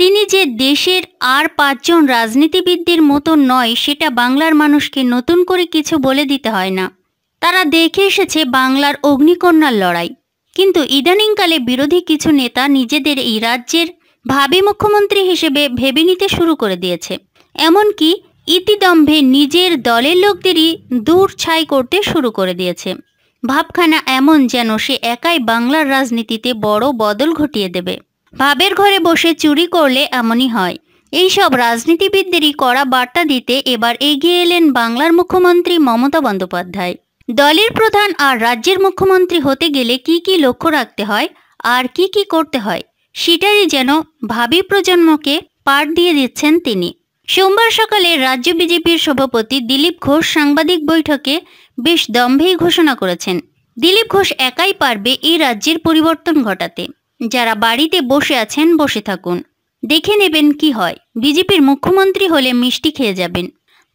তিনি যে দেশের আর পাঁচজন রাজনীতিবিদদের মতো নয় সেটা বাংলার মানুষকে নতুন করে কিছু বলে দিতে হয় না তারা দেখে এসেছে বাংলার অগ্নিকন্যার লড়াই কিন্তু ইদানিংকালে বিরোধী কিছু নেতা নিজেদের এই রাজ্যের ভাবি মুখ্যমন্ত্রী হিসেবে ভেবে নিতে শুরু করে দিয়েছে এমনকি ইতিদম্ভে নিজের দলের লোকদেরই দূর ছাই করতে শুরু করে দিয়েছে ভাবখানা এমন যেন সে একাই বাংলার রাজনীতিতে বড় বদল ঘটিয়ে দেবে ভাবের ঘরে বসে চুরি করলে এমনই হয় এইসব রাজনীতিবিদদেরই কড়া বার্তা দিতে এবার এগিয়ে এলেন বাংলার মুখ্যমন্ত্রী মমতা বন্দ্যোপাধ্যায় দলের প্রধান আর রাজ্যের মুখ্যমন্ত্রী হতে গেলে কি কি লক্ষ্য রাখতে হয় আর কি কি করতে হয় সেটারই যেন ভাবি প্রজন্মকে পাঠ দিয়ে দিচ্ছেন তিনি সোমবার সকালে রাজ্য বিজেপির সভাপতি দিলীপ ঘোষ সাংবাদিক বৈঠকে বেশ দম্ভেই ঘোষণা করেছেন দিলীপ ঘোষ একাই পারবে এই রাজ্যের পরিবর্তন ঘটাতে যারা বাড়িতে বসে আছেন বসে থাকুন দেখে নেবেন কি হয় বিজেপির মুখ্যমন্ত্রী হলে মিষ্টি খেয়ে যাবেন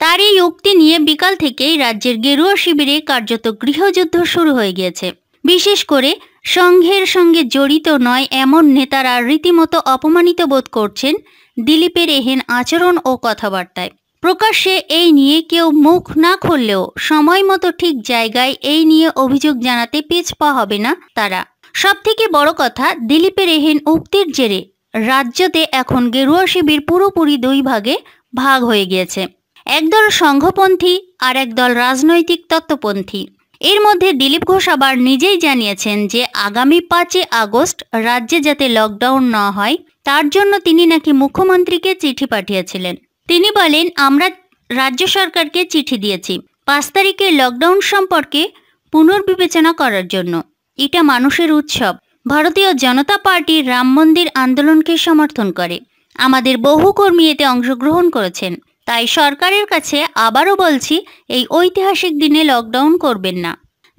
তার এই উক্তি নিয়ে বিকাল থেকেই রাজ্যের গেরুয়া শিবিরে কার্যত গৃহযুদ্ধ শুরু হয়ে গিয়েছে বিশেষ করে সংঘের সঙ্গে জড়িত নয় এমন নেতারা রীতিমতো অপমানিত বোধ করছেন দিলীপের এহেন আচরণ ও কথাবার্তায় প্রকাশ্যে এই নিয়ে কেউ মুখ না খুললেও সময় মতো ঠিক জায়গায় এই নিয়ে অভিযোগ জানাতে পিছপা হবে না তারা সবথেকে বড় কথা দিলীপের এহীন উক্তির জেরে রাজ্যতে এখন গেরুয়া শিবির পুরোপুরি দুই ভাগে ভাগ হয়ে গিয়েছে একদল সংঘপন্থী আর একদল রাজনৈতিক তত্ত্বপন্থী এর মধ্যে দিলীপ ঘোষ আবার নিজেই জানিয়েছেন যে আগামী পাঁচই আগস্ট রাজ্যে যাতে লকডাউন না হয় তার জন্য তিনি নাকি মুখ্যমন্ত্রীকে চিঠি পাঠিয়েছিলেন তিনি বলেন আমরা রাজ্য সরকারকে চিঠি দিয়েছি পাঁচ তারিখে লকডাউন সম্পর্কে পুনর্বিবেচনা করার জন্য এটা মানুষের উৎসব ভারতীয় জনতা পার্টি রাম মন্দির আন্দোলনকে সমর্থন করে আমাদের বহু কর্মী এতে অংশগ্রহণ করেছেন তাই সরকারের কাছে আবারও বলছি এই ঐতিহাসিক দিনে লকডাউন করবেন না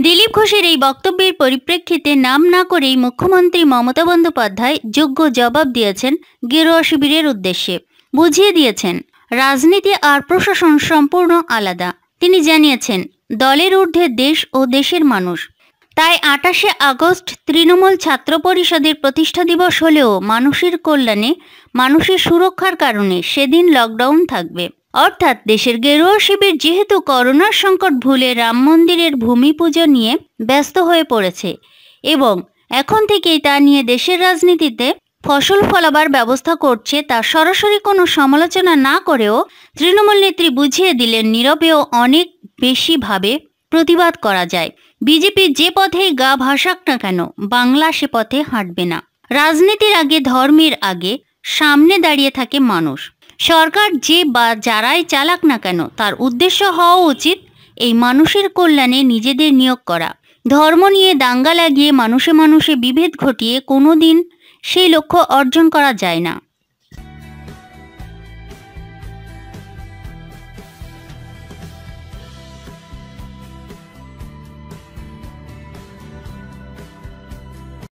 দিলীপ ঘোষের এই বক্তব্যের পরিপ্রেক্ষিতে নাম না করেই মুখ্যমন্ত্রী মমতা বন্দ্যোপাধ্যায় যোগ্য জবাব দিয়েছেন গেরুয়া শিবিরের উদ্দেশ্যে বুঝিয়ে দিয়েছেন রাজনীতি আর প্রশাসন সম্পূর্ণ আলাদা তিনি জানিয়েছেন দলের ঊর্ধ্বে দেশ ও দেশের মানুষ তাই আটাশে আগস্ট তৃণমূল ছাত্র পরিষদের প্রতিষ্ঠা দিবস হলেও মানুষের কল্যাণে মানুষের সুরক্ষার কারণে সেদিন লকডাউন থাকবে অর্থাৎ দেশের গেরুয়া শিবির যেহেতু করোনার সংকট ভুলে রাম মন্দিরের ভূমি পুজো নিয়ে ব্যস্ত হয়ে পড়েছে এবং এখন থেকেই তা নিয়ে দেশের রাজনীতিতে ফসল ফলাবার ব্যবস্থা করছে তা সরাসরি কোনো সমালোচনা না করেও তৃণমূল নেত্রী বুঝিয়ে দিলেন নীরবেও অনেক বেশিভাবে প্রতিবাদ করা যায় বিজেপি যে পথে গা ভাসাক না কেন বাংলা সে পথে হাঁটবে না রাজনীতির আগে ধর্মের আগে সামনে দাঁড়িয়ে থাকে মানুষ সরকার যে বা যারাই চালাক না কেন তার উদ্দেশ্য হওয়া উচিত এই মানুষের কল্যাণে নিজেদের নিয়োগ করা ধর্ম নিয়ে দাঙ্গা লাগিয়ে মানুষে মানুষে বিভেদ ঘটিয়ে কোনো দিন সেই লক্ষ্য অর্জন করা যায় না